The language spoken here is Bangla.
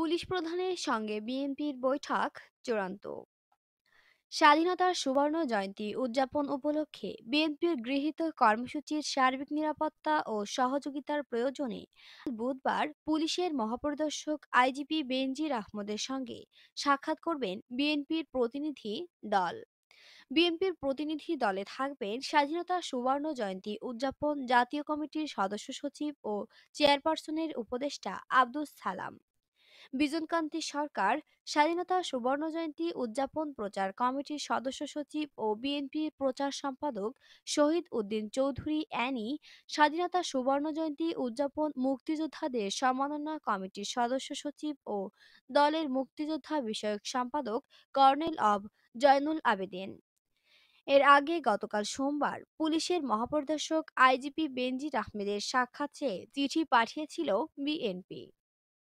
পুলিশ প্রধানের সঙ্গে বিএনপির বৈঠক চূড়ান্ত স্বাধীনতার সুবর্ণ জয়ন্তী উদযাপন উপলক্ষে বিএনপির গৃহীত কর্মসূচির সার্বিক নিরাপত্তা ও সহযোগিতার প্রয়োজনে বুধবার পুলিশের মহাপরিদর্শক আইজিপি বেনজির আহমদের সঙ্গে সাক্ষাৎ করবেন বিএনপির প্রতিনিধি দল বিএনপির প্রতিনিধি দলে থাকবেন স্বাধীনতা সুবর্ণ জয়ন্তী উদযাপন জাতীয় কমিটির সদস্য সচিব ও চেয়ারপারসনের উপদেষ্টা আব্দুস সালাম বিজনকান্তি সরকার স্বাধীনতা সুবর্ণ জয়ন্তী উদযাপন প্রচার কমিটির সদস্য সচিব ও বিএনপির প্রচার সম্পাদক শহীদ উদ্দিন চৌধুরী অ্যানি স্বাধীনতা সুবর্ণ জয়ন্তী উদযাপন মুক্তিযোদ্ধাদের সম্মাননা কমিটির সদস্য সচিব ও দলের মুক্তিযোদ্ধা বিষয়ক সম্পাদক কর্নেল অব জয়নুল আবেদিন এর আগে গতকাল সোমবার পুলিশের মহাপরিদর্শক আইজিপি বেনজির আহমেদের সাক্ষাৎ চেয়ে চিঠি পাঠিয়েছিল বিএনপি